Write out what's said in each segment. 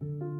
thank you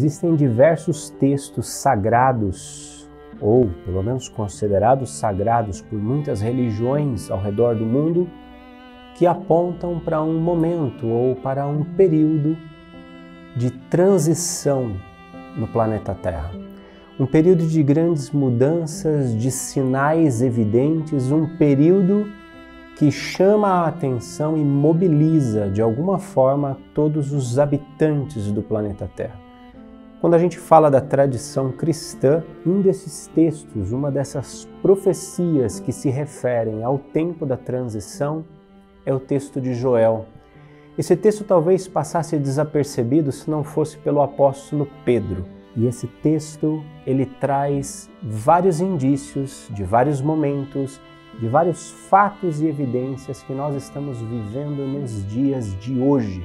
Existem diversos textos sagrados, ou pelo menos considerados sagrados por muitas religiões ao redor do mundo, que apontam para um momento ou para um período de transição no planeta Terra. Um período de grandes mudanças, de sinais evidentes, um período que chama a atenção e mobiliza de alguma forma todos os habitantes do planeta Terra. Quando a gente fala da tradição cristã, um desses textos, uma dessas profecias que se referem ao tempo da transição, é o texto de Joel. Esse texto talvez passasse desapercebido se não fosse pelo apóstolo Pedro. E esse texto, ele traz vários indícios de vários momentos, de vários fatos e evidências que nós estamos vivendo nos dias de hoje.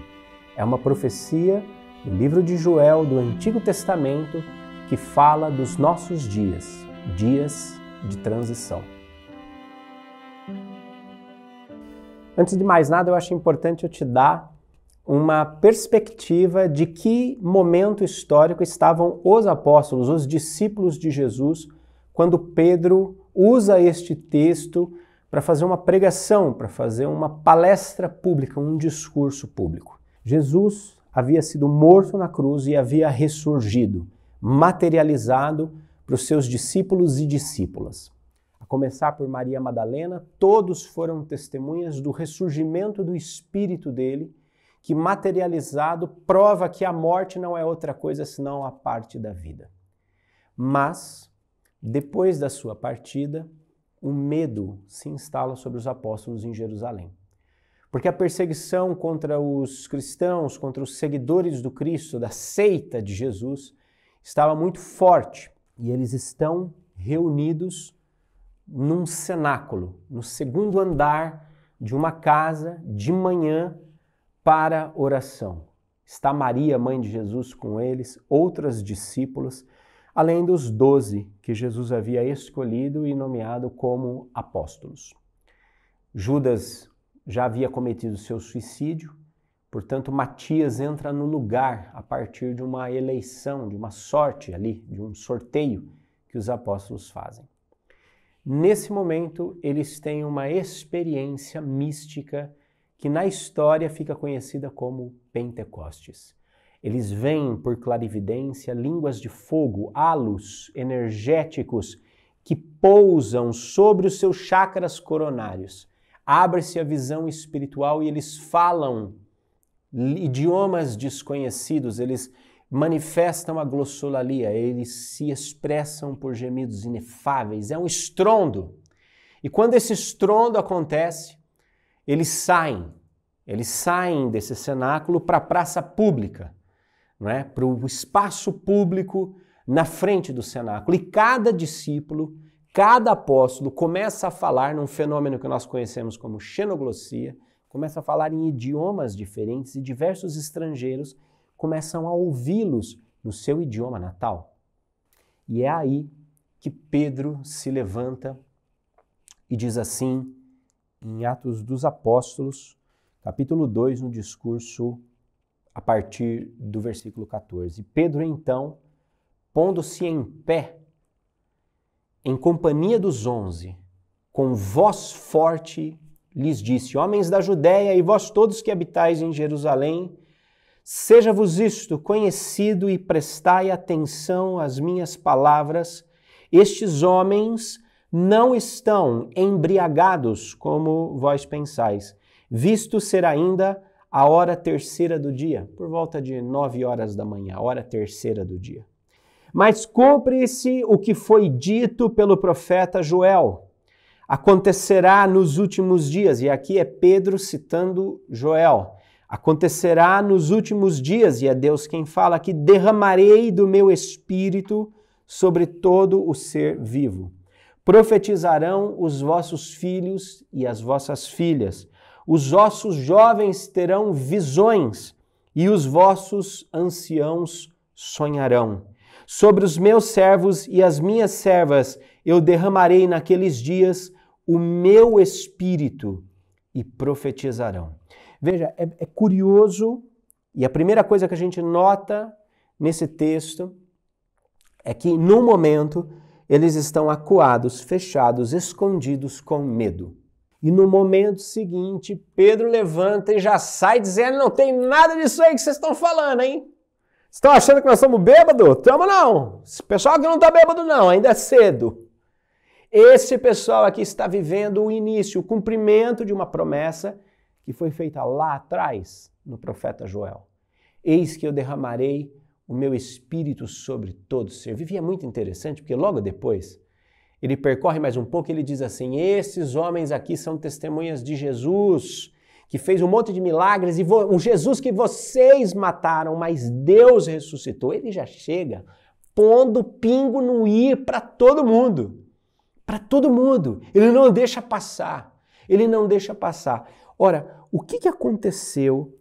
É uma profecia o livro de Joel do Antigo Testamento, que fala dos nossos dias, dias de transição. Antes de mais nada, eu acho importante eu te dar uma perspectiva de que momento histórico estavam os apóstolos, os discípulos de Jesus, quando Pedro usa este texto para fazer uma pregação, para fazer uma palestra pública, um discurso público. Jesus havia sido morto na cruz e havia ressurgido, materializado para os seus discípulos e discípulas. A começar por Maria Madalena, todos foram testemunhas do ressurgimento do espírito dele, que materializado prova que a morte não é outra coisa senão a parte da vida. Mas, depois da sua partida, o medo se instala sobre os apóstolos em Jerusalém. Porque a perseguição contra os cristãos, contra os seguidores do Cristo, da seita de Jesus, estava muito forte. E eles estão reunidos num cenáculo, no segundo andar de uma casa, de manhã, para oração. Está Maria, mãe de Jesus, com eles, outras discípulas, além dos doze que Jesus havia escolhido e nomeado como apóstolos. Judas já havia cometido seu suicídio, portanto, Matias entra no lugar a partir de uma eleição, de uma sorte ali, de um sorteio que os apóstolos fazem. Nesse momento, eles têm uma experiência mística que na história fica conhecida como Pentecostes. Eles veem por clarividência línguas de fogo, halos energéticos que pousam sobre os seus chakras coronários abre-se a visão espiritual e eles falam idiomas desconhecidos, eles manifestam a glossolalia, eles se expressam por gemidos inefáveis, é um estrondo. E quando esse estrondo acontece, eles saem, eles saem desse cenáculo para a praça pública, para o é? espaço público na frente do cenáculo. E cada discípulo Cada apóstolo começa a falar num fenômeno que nós conhecemos como xenoglossia, começa a falar em idiomas diferentes e diversos estrangeiros começam a ouvi-los no seu idioma natal. E é aí que Pedro se levanta e diz assim em Atos dos Apóstolos, capítulo 2, no discurso a partir do versículo 14. Pedro, então, pondo-se em pé, em companhia dos onze, com voz forte, lhes disse: Homens da Judéia e vós todos que habitais em Jerusalém, seja-vos isto conhecido e prestai atenção às minhas palavras. Estes homens não estão embriagados como vós pensais, visto ser ainda a hora terceira do dia, por volta de nove horas da manhã, hora terceira do dia. Mas cumpre-se o que foi dito pelo profeta Joel. Acontecerá nos últimos dias, e aqui é Pedro citando Joel. Acontecerá nos últimos dias, e é Deus quem fala, que derramarei do meu espírito sobre todo o ser vivo. Profetizarão os vossos filhos e as vossas filhas. Os vossos jovens terão visões e os vossos anciãos sonharão. Sobre os meus servos e as minhas servas eu derramarei naqueles dias o meu espírito e profetizarão. Veja, é, é curioso, e a primeira coisa que a gente nota nesse texto é que, no momento, eles estão acuados, fechados, escondidos com medo. E no momento seguinte, Pedro levanta e já sai dizendo: Não tem nada disso aí que vocês estão falando, hein? Estão tá achando que nós estamos bêbados? Estamos não. Esse pessoal que não está bêbado não, ainda é cedo. Esse pessoal aqui está vivendo o início, o cumprimento de uma promessa que foi feita lá atrás no profeta Joel. Eis que eu derramarei o meu espírito sobre todo ser vivo. E é muito interessante porque logo depois ele percorre mais um pouco e ele diz assim: Esses homens aqui são testemunhas de Jesus que fez um monte de milagres, e um Jesus que vocês mataram, mas Deus ressuscitou, ele já chega pondo pingo no ir para todo mundo. Para todo mundo. Ele não deixa passar. Ele não deixa passar. Ora, o que, que aconteceu?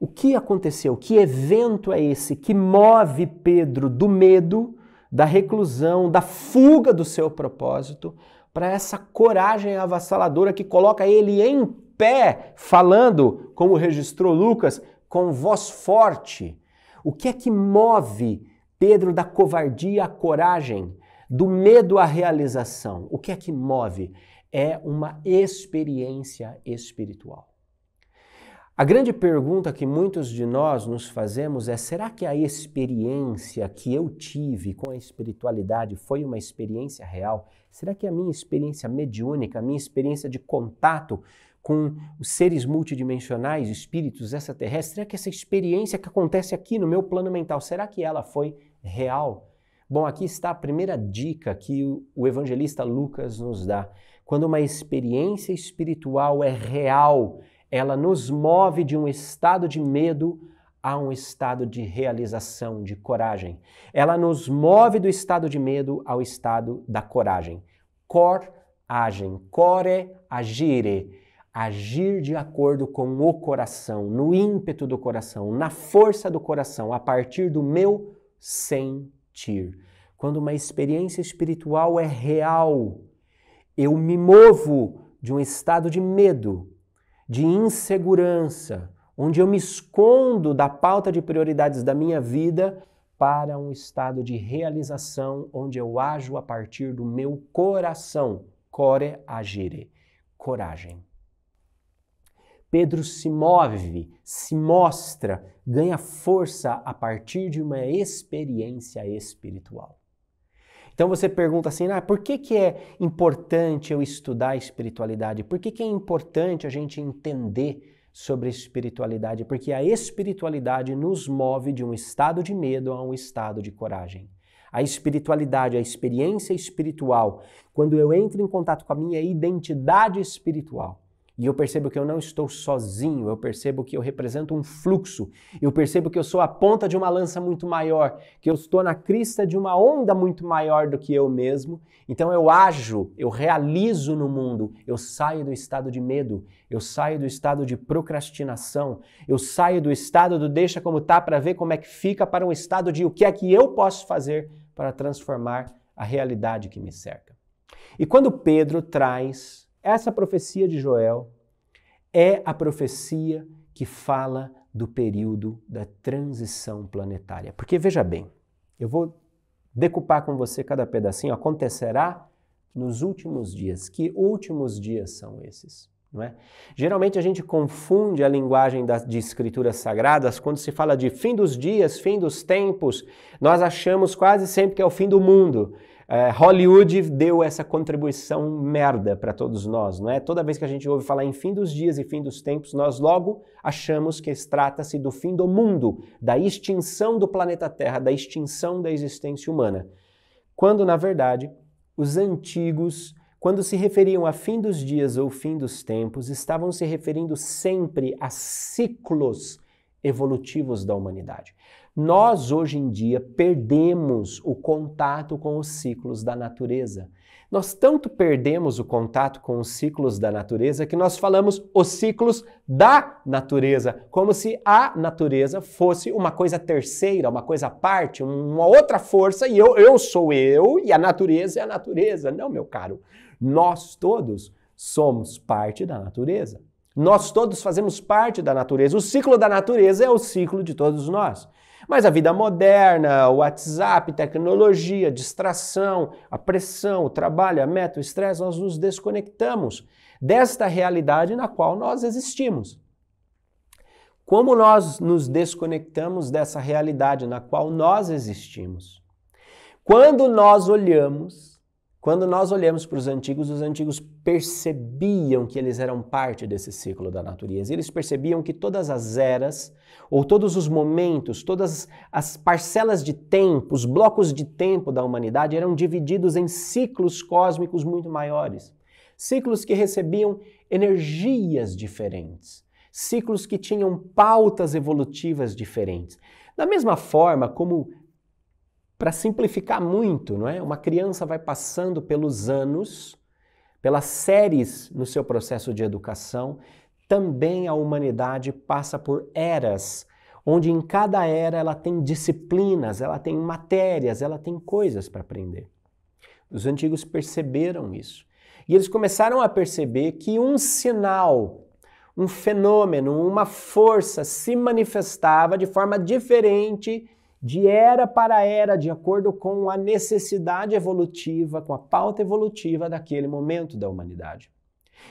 O que aconteceu? Que evento é esse que move Pedro do medo, da reclusão, da fuga do seu propósito, para essa coragem avassaladora que coloca ele em pé, falando, como registrou Lucas, com voz forte. O que é que move Pedro da covardia à coragem, do medo à realização? O que é que move? É uma experiência espiritual. A grande pergunta que muitos de nós nos fazemos é: será que a experiência que eu tive com a espiritualidade foi uma experiência real? Será que a minha experiência mediúnica, a minha experiência de contato com os seres multidimensionais, espíritos extraterrestres? Será que essa experiência que acontece aqui no meu plano mental, será que ela foi real? Bom, aqui está a primeira dica que o evangelista Lucas nos dá. Quando uma experiência espiritual é real, ela nos move de um estado de medo a um estado de realização, de coragem. Ela nos move do estado de medo ao estado da coragem. Coragem, core agire agir de acordo com o coração, no ímpeto do coração, na força do coração, a partir do meu sentir. Quando uma experiência espiritual é real, eu me movo de um estado de medo, de insegurança, onde eu me escondo da pauta de prioridades da minha vida para um estado de realização onde eu ajo a partir do meu coração. Core agire. Coragem. Pedro se move, se mostra, ganha força a partir de uma experiência espiritual. Então você pergunta assim, ah, por que, que é importante eu estudar espiritualidade? Por que, que é importante a gente entender sobre espiritualidade? Porque a espiritualidade nos move de um estado de medo a um estado de coragem. A espiritualidade, a experiência espiritual, quando eu entro em contato com a minha identidade espiritual, e eu percebo que eu não estou sozinho, eu percebo que eu represento um fluxo, eu percebo que eu sou a ponta de uma lança muito maior, que eu estou na crista de uma onda muito maior do que eu mesmo. Então eu ajo, eu realizo no mundo, eu saio do estado de medo, eu saio do estado de procrastinação, eu saio do estado do deixa como tá para ver como é que fica para um estado de o que é que eu posso fazer para transformar a realidade que me cerca. E quando Pedro traz essa profecia de Joel é a profecia que fala do período da transição planetária. Porque veja bem, eu vou decupar com você cada pedacinho. Acontecerá nos últimos dias. Que últimos dias são esses? Não é? Geralmente a gente confunde a linguagem de escrituras sagradas quando se fala de fim dos dias, fim dos tempos. Nós achamos quase sempre que é o fim do mundo. É, Hollywood deu essa contribuição merda para todos nós, não é? Toda vez que a gente ouve falar em fim dos dias e fim dos tempos, nós logo achamos que trata-se do fim do mundo, da extinção do planeta Terra, da extinção da existência humana. Quando, na verdade, os antigos, quando se referiam a fim dos dias ou fim dos tempos, estavam se referindo sempre a ciclos evolutivos da humanidade. Nós, hoje em dia, perdemos o contato com os ciclos da natureza. Nós tanto perdemos o contato com os ciclos da natureza que nós falamos os ciclos da natureza, como se a natureza fosse uma coisa terceira, uma coisa à parte, uma outra força, e eu, eu sou eu e a natureza é a natureza. Não, meu caro. Nós todos somos parte da natureza. Nós todos fazemos parte da natureza. O ciclo da natureza é o ciclo de todos nós. Mas a vida moderna, o WhatsApp, tecnologia, distração, a pressão, o trabalho, a meta, o estresse, nós nos desconectamos desta realidade na qual nós existimos. Como nós nos desconectamos dessa realidade na qual nós existimos? Quando nós olhamos quando nós olhamos para os antigos, os antigos percebiam que eles eram parte desse ciclo da natureza. Eles percebiam que todas as eras, ou todos os momentos, todas as parcelas de tempo, os blocos de tempo da humanidade eram divididos em ciclos cósmicos muito maiores. Ciclos que recebiam energias diferentes, ciclos que tinham pautas evolutivas diferentes. Da mesma forma como para simplificar muito, não é? Uma criança vai passando pelos anos, pelas séries no seu processo de educação, também a humanidade passa por eras, onde em cada era ela tem disciplinas, ela tem matérias, ela tem coisas para aprender. Os antigos perceberam isso. E eles começaram a perceber que um sinal, um fenômeno, uma força se manifestava de forma diferente de era para era, de acordo com a necessidade evolutiva, com a pauta evolutiva daquele momento da humanidade.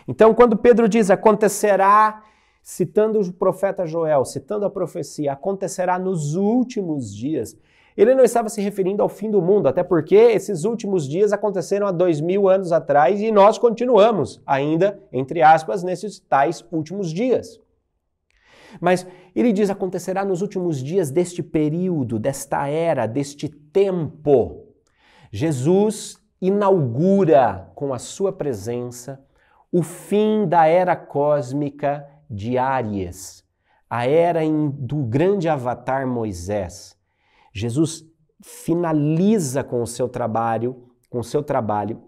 Então, quando Pedro diz acontecerá, citando o profeta Joel, citando a profecia, acontecerá nos últimos dias, ele não estava se referindo ao fim do mundo, até porque esses últimos dias aconteceram há dois mil anos atrás e nós continuamos ainda, entre aspas, nesses tais últimos dias. Mas ele diz: acontecerá nos últimos dias deste período, desta era, deste tempo. Jesus inaugura com a sua presença o fim da era cósmica de Áries, a era do grande avatar Moisés. Jesus finaliza com o seu trabalho, com o seu trabalho.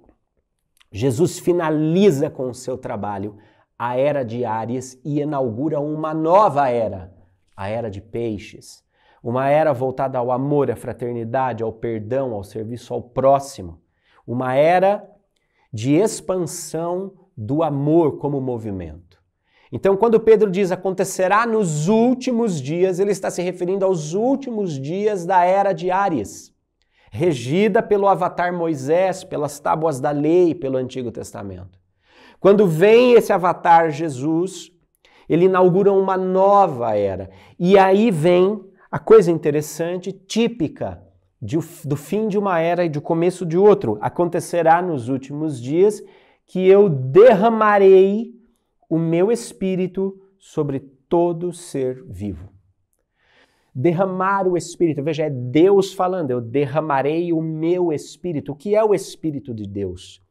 Jesus finaliza com o seu trabalho a era de Ares e inaugura uma nova era, a era de Peixes. Uma era voltada ao amor, à fraternidade, ao perdão, ao serviço ao próximo. Uma era de expansão do amor como movimento. Então, quando Pedro diz acontecerá nos últimos dias, ele está se referindo aos últimos dias da era de Ares, regida pelo avatar Moisés, pelas tábuas da lei, pelo Antigo Testamento. Quando vem esse avatar Jesus, ele inaugura uma nova era. E aí vem a coisa interessante, típica de, do fim de uma era e do começo de outro. Acontecerá nos últimos dias que eu derramarei o meu espírito sobre todo ser vivo. Derramar o espírito, veja, é Deus falando, eu derramarei o meu espírito. O que é o espírito de Deus?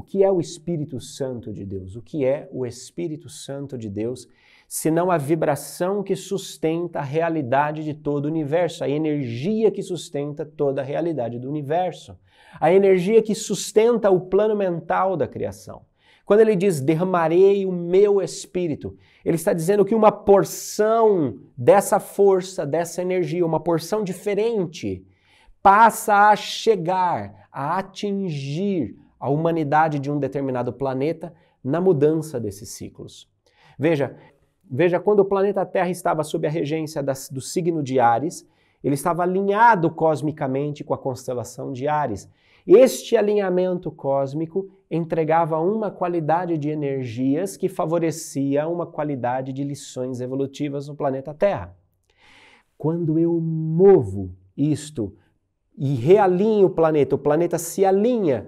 O que é o Espírito Santo de Deus? O que é o Espírito Santo de Deus, senão a vibração que sustenta a realidade de todo o universo, a energia que sustenta toda a realidade do universo, a energia que sustenta o plano mental da criação. Quando ele diz derramarei o meu espírito, ele está dizendo que uma porção dessa força, dessa energia, uma porção diferente, passa a chegar, a atingir a humanidade de um determinado planeta na mudança desses ciclos. Veja, veja quando o planeta Terra estava sob a regência das, do signo de Ares, ele estava alinhado cosmicamente com a constelação de Ares. Este alinhamento cósmico entregava uma qualidade de energias que favorecia uma qualidade de lições evolutivas no planeta Terra. Quando eu movo isto e realinho o planeta, o planeta se alinha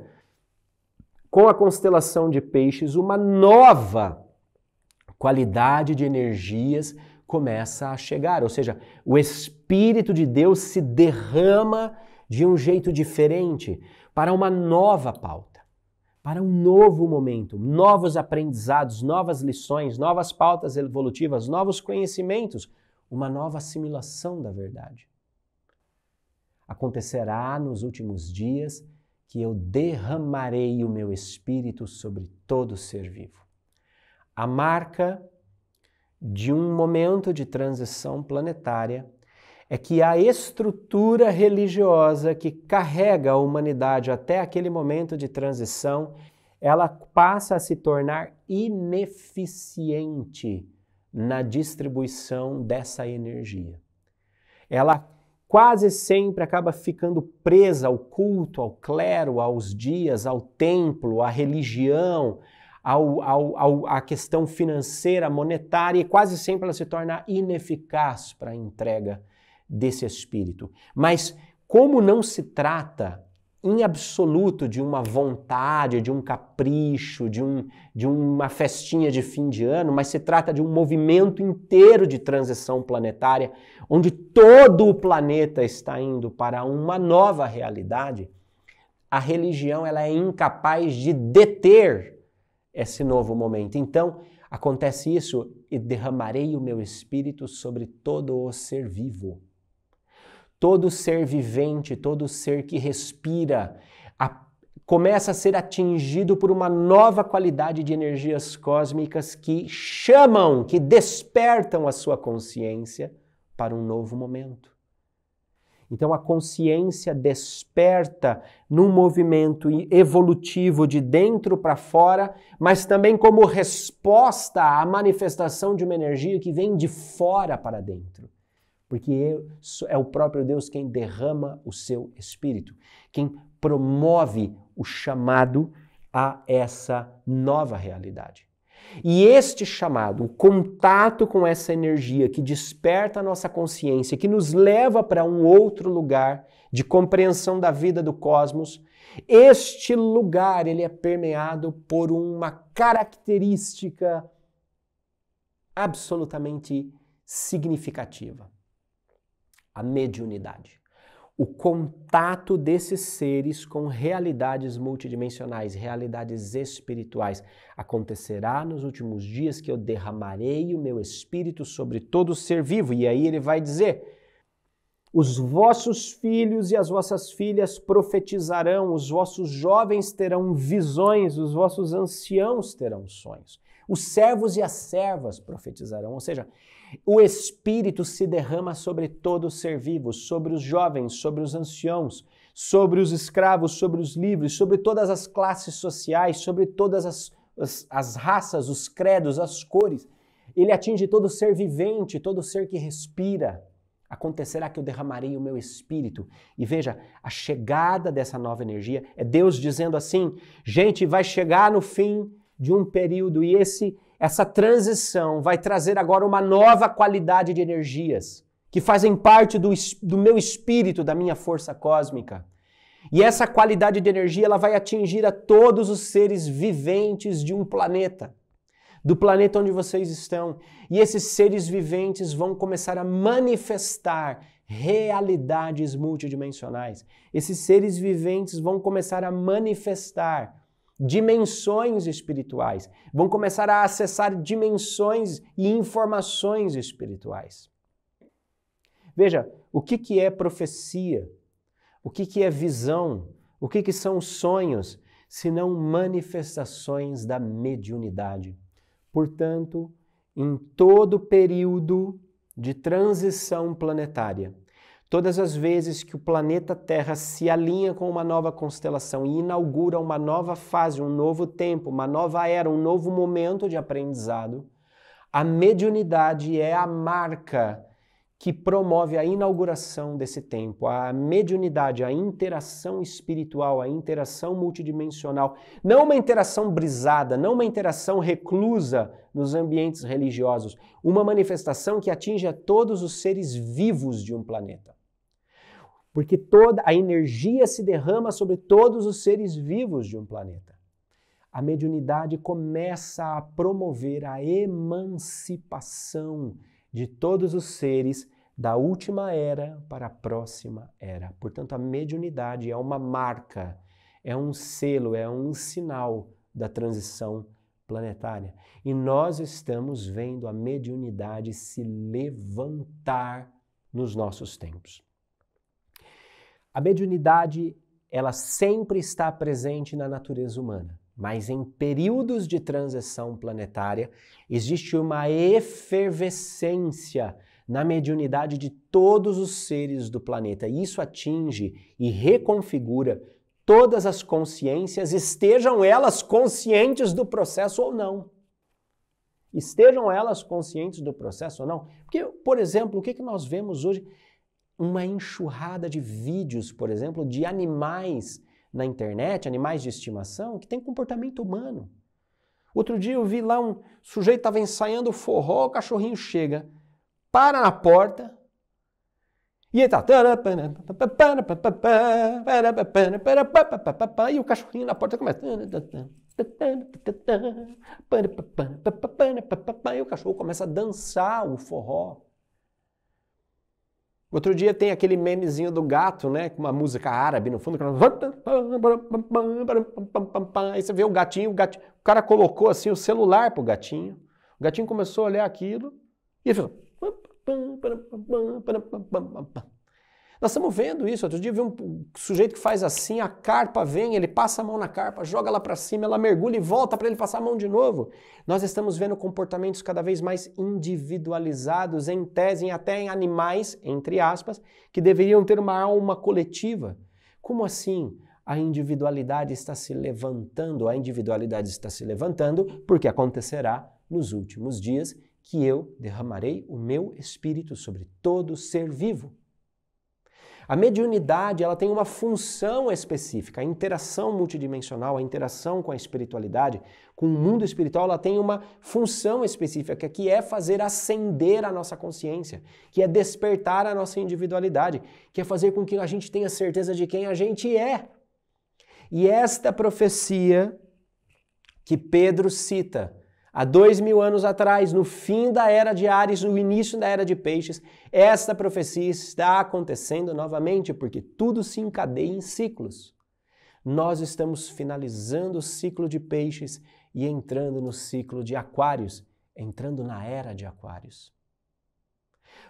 com a constelação de peixes, uma nova qualidade de energias começa a chegar, ou seja, o Espírito de Deus se derrama de um jeito diferente para uma nova pauta, para um novo momento, novos aprendizados, novas lições, novas pautas evolutivas, novos conhecimentos, uma nova assimilação da verdade. Acontecerá nos últimos dias que eu derramarei o meu espírito sobre todo ser vivo. A marca de um momento de transição planetária é que a estrutura religiosa que carrega a humanidade até aquele momento de transição, ela passa a se tornar ineficiente na distribuição dessa energia. Ela quase sempre acaba ficando presa ao culto, ao clero, aos dias, ao templo, à religião, ao, ao, ao, à questão financeira, monetária, e quase sempre ela se torna ineficaz para a entrega desse espírito. Mas como não se trata em absoluto de uma vontade, de um capricho, de, um, de uma festinha de fim de ano, mas se trata de um movimento inteiro de transição planetária, onde todo o planeta está indo para uma nova realidade. A religião ela é incapaz de deter esse novo momento. Então, acontece isso e derramarei o meu espírito sobre todo o ser vivo. Todo ser vivente, todo ser que respira, a, começa a ser atingido por uma nova qualidade de energias cósmicas que chamam, que despertam a sua consciência para um novo momento. Então a consciência desperta num movimento evolutivo de dentro para fora, mas também como resposta à manifestação de uma energia que vem de fora para dentro porque é o próprio Deus quem derrama o seu espírito, quem promove o chamado a essa nova realidade. E este chamado, o contato com essa energia que desperta a nossa consciência, que nos leva para um outro lugar de compreensão da vida do cosmos, este lugar ele é permeado por uma característica absolutamente significativa a mediunidade. O contato desses seres com realidades multidimensionais, realidades espirituais. Acontecerá nos últimos dias que eu derramarei o meu espírito sobre todo ser vivo. E aí ele vai dizer: os vossos filhos e as vossas filhas profetizarão, os vossos jovens terão visões, os vossos anciãos terão sonhos, os servos e as servas profetizarão. Ou seja, o Espírito se derrama sobre todo ser vivo, sobre os jovens, sobre os anciãos, sobre os escravos, sobre os livres, sobre todas as classes sociais, sobre todas as, as, as raças, os credos, as cores. Ele atinge todo ser vivente, todo ser que respira. Acontecerá que eu derramarei o meu espírito. E veja, a chegada dessa nova energia é Deus dizendo assim: gente, vai chegar no fim de um período e esse essa transição vai trazer agora uma nova qualidade de energias que fazem parte do, do meu espírito, da minha força cósmica. E essa qualidade de energia ela vai atingir a todos os seres viventes de um planeta, do planeta onde vocês estão. E esses seres viventes vão começar a manifestar realidades multidimensionais. Esses seres viventes vão começar a manifestar dimensões espirituais, vão começar a acessar dimensões e informações espirituais. Veja, o que, que é profecia? O que, que é visão? O que, que são sonhos? Senão manifestações da mediunidade. Portanto, em todo período de transição planetária, Todas as vezes que o planeta Terra se alinha com uma nova constelação e inaugura uma nova fase, um novo tempo, uma nova era, um novo momento de aprendizado, a mediunidade é a marca que promove a inauguração desse tempo. A mediunidade, a interação espiritual, a interação multidimensional, não uma interação brisada, não uma interação reclusa nos ambientes religiosos, uma manifestação que atinge a todos os seres vivos de um planeta porque toda a energia se derrama sobre todos os seres vivos de um planeta. A mediunidade começa a promover a emancipação de todos os seres da última era para a próxima era. Portanto, a mediunidade é uma marca, é um selo, é um sinal da transição planetária. E nós estamos vendo a mediunidade se levantar nos nossos tempos. A mediunidade, ela sempre está presente na natureza humana, mas em períodos de transição planetária existe uma efervescência na mediunidade de todos os seres do planeta. E isso atinge e reconfigura todas as consciências, estejam elas conscientes do processo ou não. Estejam elas conscientes do processo ou não. Porque, por exemplo, o que nós vemos hoje? uma enxurrada de vídeos, por exemplo, de animais na internet, animais de estimação, que têm comportamento humano. Outro dia eu vi lá um sujeito estava ensaiando forró, o cachorrinho chega, para na porta e ele tá. E o cachorrinho na porta começa. E o cachorro começa a dançar o forró. Outro dia tem aquele memezinho do gato, né? Com uma música árabe no fundo. Aí você vê o gatinho, o gatinho. O cara colocou assim o celular pro gatinho. O gatinho começou a olhar aquilo e ele nós estamos vendo isso. Outro dia vi um sujeito que faz assim, a carpa vem, ele passa a mão na carpa, joga lá para cima, ela mergulha e volta para ele passar a mão de novo. Nós estamos vendo comportamentos cada vez mais individualizados, em tese, em até em animais, entre aspas, que deveriam ter uma alma coletiva. Como assim? a individualidade está se levantando, a individualidade está se levantando, porque acontecerá nos últimos dias que eu derramarei o meu espírito sobre todo ser vivo. A mediunidade ela tem uma função específica. A interação multidimensional, a interação com a espiritualidade, com o mundo espiritual, ela tem uma função específica é que é fazer acender a nossa consciência, que é despertar a nossa individualidade, que é fazer com que a gente tenha certeza de quem a gente é. E esta profecia que Pedro cita Há dois mil anos atrás, no fim da era de Ares, no início da era de Peixes, esta profecia está acontecendo novamente, porque tudo se encadeia em ciclos. Nós estamos finalizando o ciclo de Peixes e entrando no ciclo de Aquários, entrando na era de Aquários.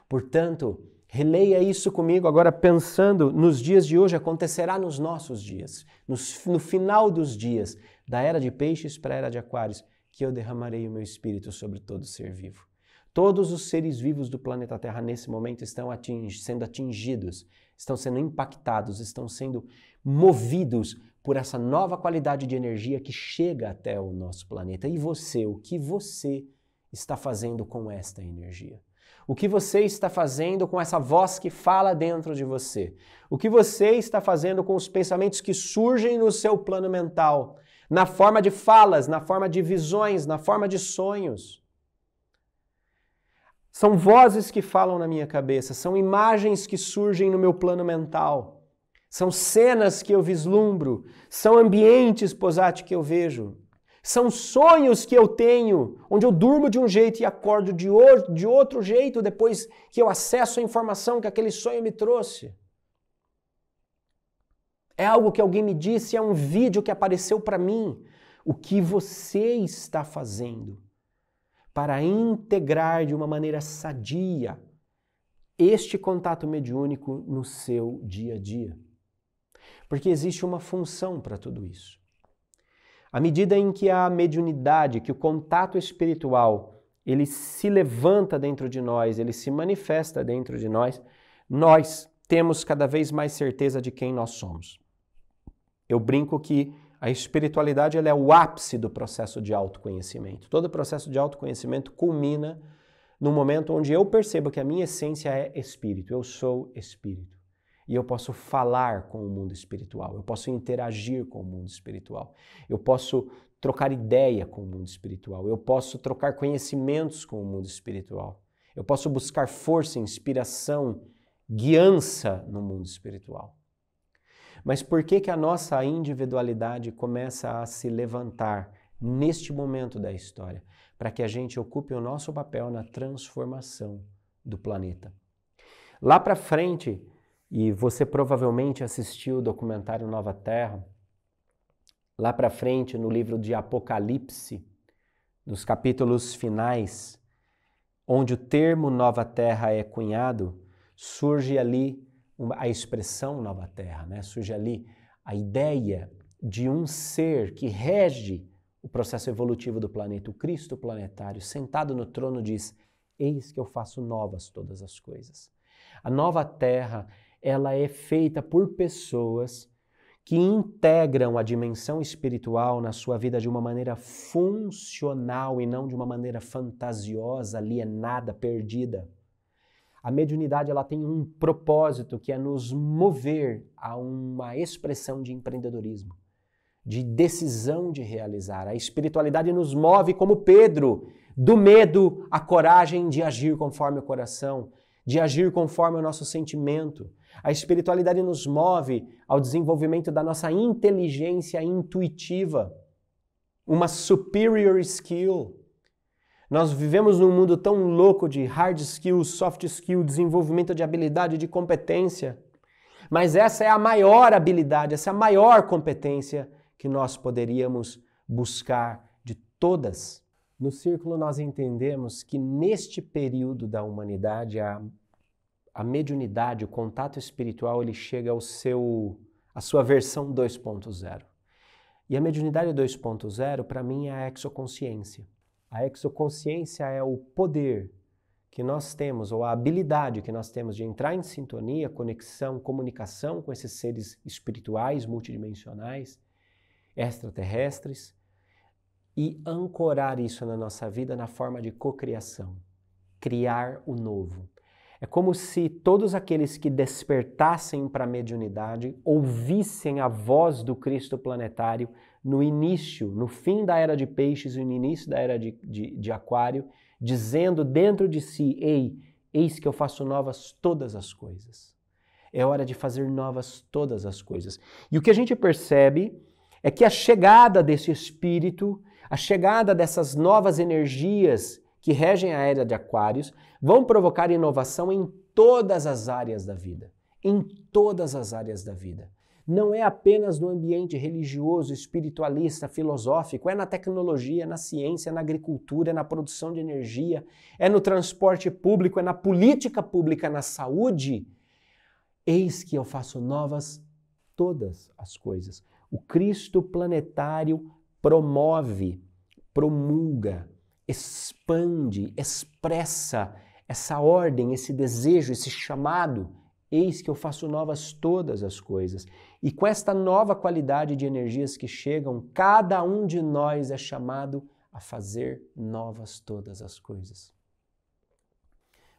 Portanto, releia isso comigo agora, pensando nos dias de hoje, acontecerá nos nossos dias, no final dos dias, da era de Peixes para a era de Aquários que eu derramarei o meu espírito sobre todo ser vivo. Todos os seres vivos do planeta Terra nesse momento estão sendo atingidos, estão sendo impactados, estão sendo movidos por essa nova qualidade de energia que chega até o nosso planeta. E você, o que você está fazendo com esta energia? O que você está fazendo com essa voz que fala dentro de você? O que você está fazendo com os pensamentos que surgem no seu plano mental? na forma de falas, na forma de visões, na forma de sonhos. São vozes que falam na minha cabeça, são imagens que surgem no meu plano mental, são cenas que eu vislumbro, são ambientes posate que eu vejo, são sonhos que eu tenho, onde eu durmo de um jeito e acordo de, de outro jeito depois que eu acesso a informação que aquele sonho me trouxe. É algo que alguém me disse, é um vídeo que apareceu para mim. O que você está fazendo para integrar de uma maneira sadia este contato mediúnico no seu dia a dia? Porque existe uma função para tudo isso. À medida em que a mediunidade, que o contato espiritual, ele se levanta dentro de nós, ele se manifesta dentro de nós, nós temos cada vez mais certeza de quem nós somos. Eu brinco que a espiritualidade ela é o ápice do processo de autoconhecimento. Todo processo de autoconhecimento culmina no momento onde eu percebo que a minha essência é espírito, eu sou espírito. E eu posso falar com o mundo espiritual, eu posso interagir com o mundo espiritual, eu posso trocar ideia com o mundo espiritual, eu posso trocar conhecimentos com o mundo espiritual, eu posso buscar força, inspiração, guiança no mundo espiritual. Mas por que, que a nossa individualidade começa a se levantar neste momento da história? Para que a gente ocupe o nosso papel na transformação do planeta. Lá para frente, e você provavelmente assistiu o documentário Nova Terra, lá para frente, no livro de Apocalipse, nos capítulos finais, onde o termo Nova Terra é cunhado, surge ali uma, a expressão nova terra, né? surge ali a ideia de um ser que rege o processo evolutivo do planeta, o Cristo planetário, sentado no trono, diz: Eis que eu faço novas todas as coisas. A nova terra, ela é feita por pessoas que integram a dimensão espiritual na sua vida de uma maneira funcional e não de uma maneira fantasiosa, alienada, perdida. A mediunidade ela tem um propósito que é nos mover a uma expressão de empreendedorismo, de decisão de realizar. A espiritualidade nos move como Pedro, do medo à coragem de agir conforme o coração, de agir conforme o nosso sentimento. A espiritualidade nos move ao desenvolvimento da nossa inteligência intuitiva, uma superior skill nós vivemos num mundo tão louco de hard skills, soft skills, desenvolvimento de habilidade, de competência. Mas essa é a maior habilidade, essa é a maior competência que nós poderíamos buscar de todas. No círculo, nós entendemos que neste período da humanidade, a, a mediunidade, o contato espiritual, ele chega ao seu, à sua versão 2.0. E a mediunidade 2.0, para mim, é a exoconsciência. A exoconsciência é o poder que nós temos, ou a habilidade que nós temos de entrar em sintonia, conexão, comunicação com esses seres espirituais, multidimensionais, extraterrestres, e ancorar isso na nossa vida na forma de cocriação, criar o novo. É como se todos aqueles que despertassem para a mediunidade ouvissem a voz do Cristo planetário no início, no fim da era de peixes e no início da era de, de, de aquário, dizendo dentro de si: Ei, eis que eu faço novas todas as coisas. É hora de fazer novas todas as coisas. E o que a gente percebe é que a chegada desse espírito, a chegada dessas novas energias que regem a era de Aquários, vão provocar inovação em todas as áreas da vida. Em todas as áreas da vida não é apenas no ambiente religioso, espiritualista, filosófico, é na tecnologia, na ciência, na agricultura, na produção de energia, é no transporte público, é na política pública, na saúde. Eis que eu faço novas todas as coisas. O Cristo planetário promove, promulga, expande, expressa essa ordem, esse desejo, esse chamado Eis que eu faço novas todas as coisas. E com esta nova qualidade de energias que chegam, cada um de nós é chamado a fazer novas todas as coisas.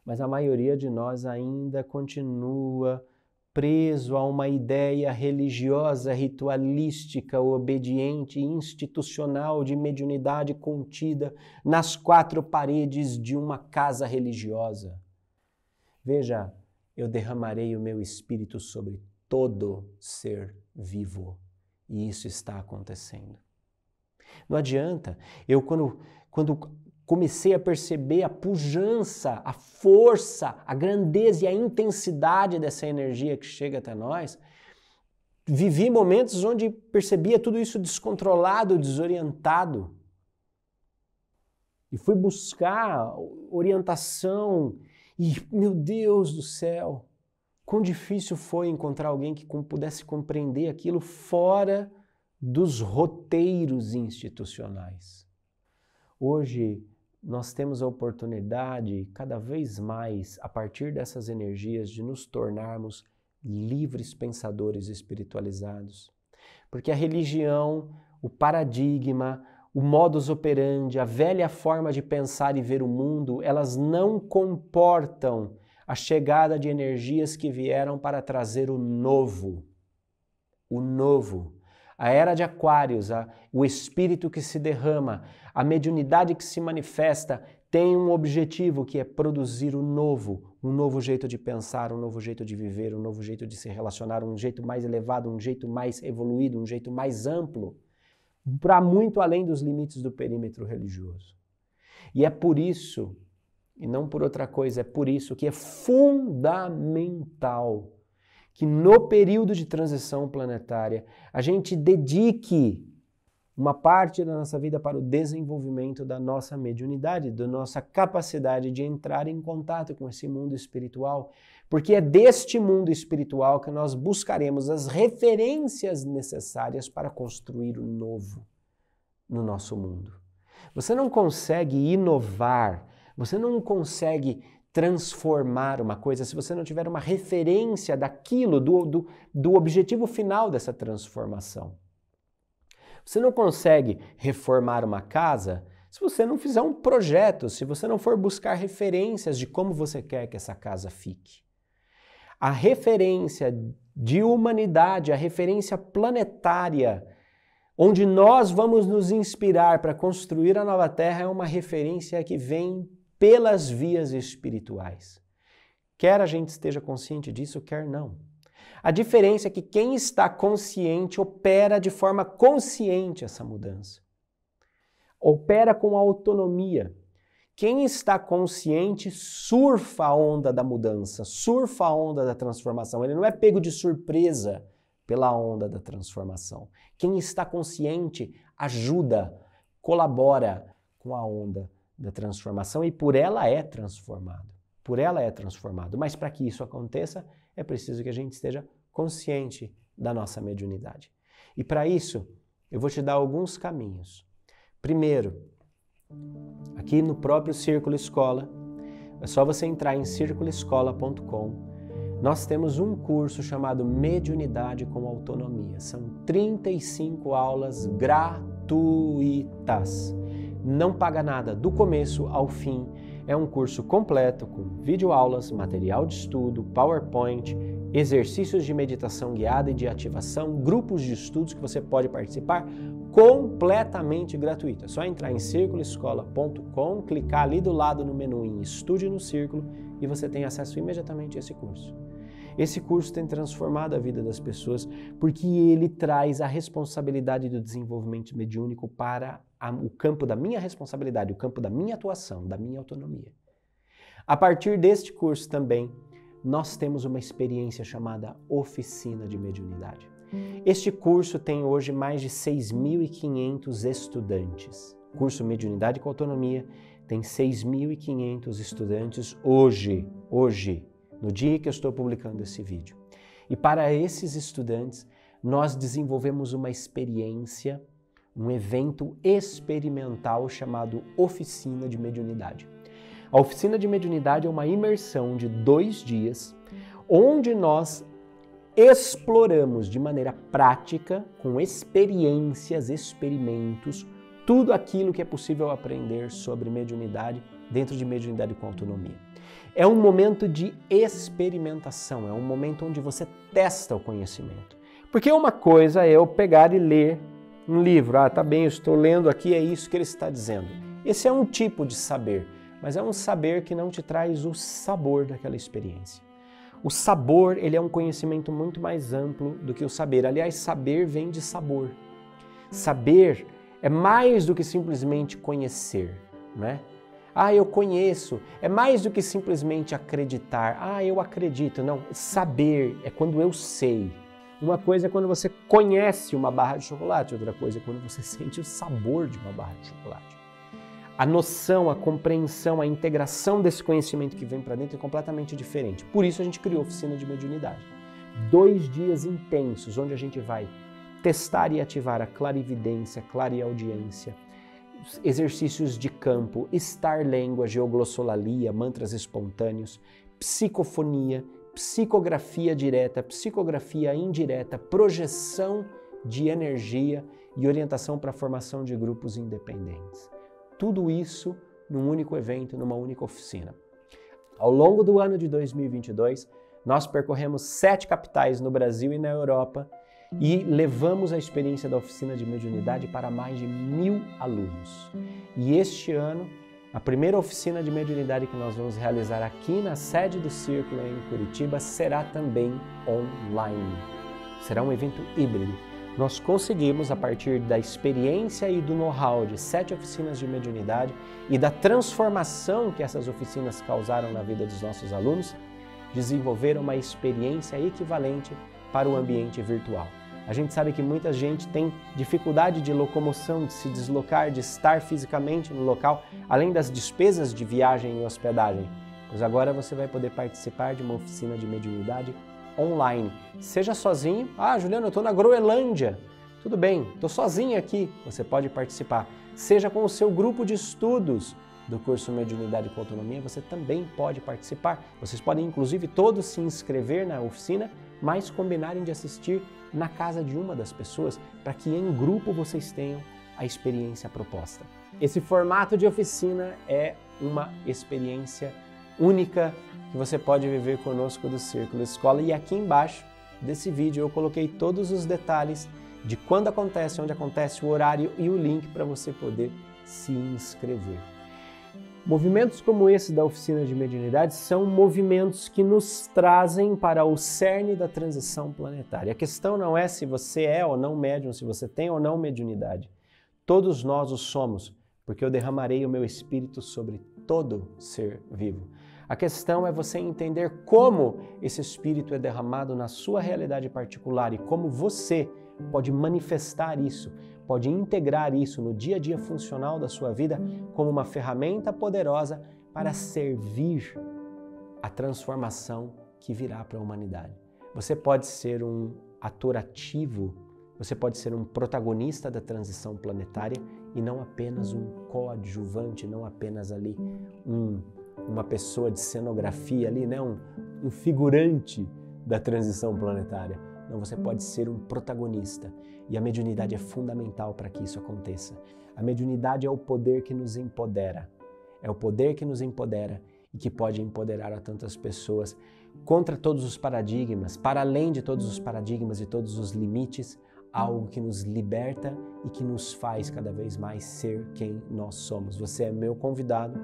Mas a maioria de nós ainda continua preso a uma ideia religiosa, ritualística, obediente, institucional de mediunidade contida nas quatro paredes de uma casa religiosa. Veja, eu derramarei o meu espírito sobre todo ser vivo. E isso está acontecendo. Não adianta, eu quando, quando comecei a perceber a pujança, a força, a grandeza e a intensidade dessa energia que chega até nós, vivi momentos onde percebia tudo isso descontrolado, desorientado. E fui buscar orientação e, meu Deus do céu, quão difícil foi encontrar alguém que pudesse compreender aquilo fora dos roteiros institucionais. Hoje, nós temos a oportunidade, cada vez mais, a partir dessas energias, de nos tornarmos livres pensadores espiritualizados. Porque a religião, o paradigma, o modus operandi, a velha forma de pensar e ver o mundo, elas não comportam a chegada de energias que vieram para trazer o novo. O novo. A era de Aquários, a, o espírito que se derrama, a mediunidade que se manifesta, tem um objetivo que é produzir o novo, um novo jeito de pensar, um novo jeito de viver, um novo jeito de se relacionar, um jeito mais elevado, um jeito mais evoluído, um jeito mais amplo para muito além dos limites do perímetro religioso. E é por isso, e não por outra coisa, é por isso que é fundamental que no período de transição planetária a gente dedique uma parte da nossa vida para o desenvolvimento da nossa mediunidade, da nossa capacidade de entrar em contato com esse mundo espiritual porque é deste mundo espiritual que nós buscaremos as referências necessárias para construir o novo no nosso mundo. Você não consegue inovar, você não consegue transformar uma coisa se você não tiver uma referência daquilo, do, do, do objetivo final dessa transformação. Você não consegue reformar uma casa se você não fizer um projeto, se você não for buscar referências de como você quer que essa casa fique a referência de humanidade, a referência planetária, onde nós vamos nos inspirar para construir a nova terra, é uma referência que vem pelas vias espirituais. Quer a gente esteja consciente disso, quer não. A diferença é que quem está consciente opera de forma consciente essa mudança. Opera com autonomia. Quem está consciente surfa a onda da mudança, surfa a onda da transformação. Ele não é pego de surpresa pela onda da transformação. Quem está consciente ajuda, colabora com a onda da transformação e por ela é transformado. Por ela é transformado. Mas para que isso aconteça, é preciso que a gente esteja consciente da nossa mediunidade. E para isso, eu vou te dar alguns caminhos. Primeiro, Aqui no próprio Círculo Escola, é só você entrar em circuloescola.com. Nós temos um curso chamado Mediunidade com Autonomia. São 35 aulas gratuitas. Não paga nada do começo ao fim. É um curso completo com videoaulas, material de estudo, PowerPoint, exercícios de meditação guiada e de ativação, grupos de estudos que você pode participar completamente gratuito. É só entrar em circuloescola.com, clicar ali do lado no menu em Estude no Círculo e você tem acesso imediatamente a esse curso. Esse curso tem transformado a vida das pessoas porque ele traz a responsabilidade do desenvolvimento mediúnico para a, o campo da minha responsabilidade, o campo da minha atuação, da minha autonomia. A partir deste curso também, nós temos uma experiência chamada Oficina de Mediunidade. Hum. Este curso tem hoje mais de 6.500 estudantes. O curso Mediunidade com Autonomia tem 6.500 estudantes hoje, hoje, no dia que eu estou publicando esse vídeo. E para esses estudantes, nós desenvolvemos uma experiência, um evento experimental chamado Oficina de Mediunidade. A oficina de mediunidade é uma imersão de dois dias, onde nós exploramos de maneira prática, com experiências, experimentos, tudo aquilo que é possível aprender sobre mediunidade dentro de mediunidade com autonomia. É um momento de experimentação, é um momento onde você testa o conhecimento. Porque uma coisa é eu pegar e ler um livro, ah, tá bem, eu estou lendo aqui, é isso que ele está dizendo. Esse é um tipo de saber mas é um saber que não te traz o sabor daquela experiência. O sabor, ele é um conhecimento muito mais amplo do que o saber. Aliás, saber vem de sabor. Saber é mais do que simplesmente conhecer, né? Ah, eu conheço. É mais do que simplesmente acreditar. Ah, eu acredito. Não, saber é quando eu sei. Uma coisa é quando você conhece uma barra de chocolate, outra coisa é quando você sente o sabor de uma barra de chocolate a noção, a compreensão, a integração desse conhecimento que vem para dentro é completamente diferente. Por isso a gente criou a oficina de mediunidade. Dois dias intensos onde a gente vai testar e ativar a clarividência, clareaudiência, exercícios de campo, estar língua, geoglossolalia, mantras espontâneos, psicofonia, psicografia direta, psicografia indireta, projeção de energia e orientação para a formação de grupos independentes. Tudo isso num único evento, numa única oficina. Ao longo do ano de 2022, nós percorremos sete capitais no Brasil e na Europa e levamos a experiência da oficina de mediunidade para mais de mil alunos. E este ano, a primeira oficina de mediunidade que nós vamos realizar aqui na sede do Círculo em Curitiba será também online. Será um evento híbrido nós conseguimos, a partir da experiência e do know-how de sete oficinas de mediunidade e da transformação que essas oficinas causaram na vida dos nossos alunos, desenvolver uma experiência equivalente para o ambiente virtual. A gente sabe que muita gente tem dificuldade de locomoção, de se deslocar, de estar fisicamente no local, além das despesas de viagem e hospedagem. Pois agora você vai poder participar de uma oficina de mediunidade online. Seja sozinho. Ah, Juliano, eu estou na Groenlândia. Tudo bem, estou sozinho aqui. Você pode participar. Seja com o seu grupo de estudos do curso Mediunidade com Autonomia, você também pode participar. Vocês podem, inclusive, todos se inscrever na oficina, mas combinarem de assistir na casa de uma das pessoas, para que em grupo vocês tenham a experiência proposta. Esse formato de oficina é uma experiência única, que você pode viver conosco do Círculo Escola. E aqui embaixo desse vídeo eu coloquei todos os detalhes de quando acontece, onde acontece, o horário e o link para você poder se inscrever. Movimentos como esse da oficina de mediunidade são movimentos que nos trazem para o cerne da transição planetária. A questão não é se você é ou não médium, se você tem ou não mediunidade. Todos nós o somos, porque eu derramarei o meu espírito sobre todo ser vivo. A questão é você entender como esse espírito é derramado na sua realidade particular e como você pode manifestar isso, pode integrar isso no dia a dia funcional da sua vida como uma ferramenta poderosa para servir a transformação que virá para a humanidade. Você pode ser um ator ativo, você pode ser um protagonista da transição planetária e não apenas um coadjuvante, não apenas ali um uma pessoa de cenografia ali, né? um, um figurante da transição planetária. Não, você pode ser um protagonista. E a mediunidade é fundamental para que isso aconteça. A mediunidade é o poder que nos empodera. É o poder que nos empodera e que pode empoderar a tantas pessoas contra todos os paradigmas, para além de todos os paradigmas e todos os limites, algo que nos liberta e que nos faz cada vez mais ser quem nós somos. Você é meu convidado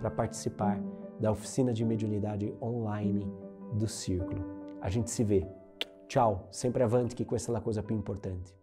para participar da oficina de mediunidade online do Círculo. A gente se vê. Tchau, sempre avante que com essa a coisa più importante.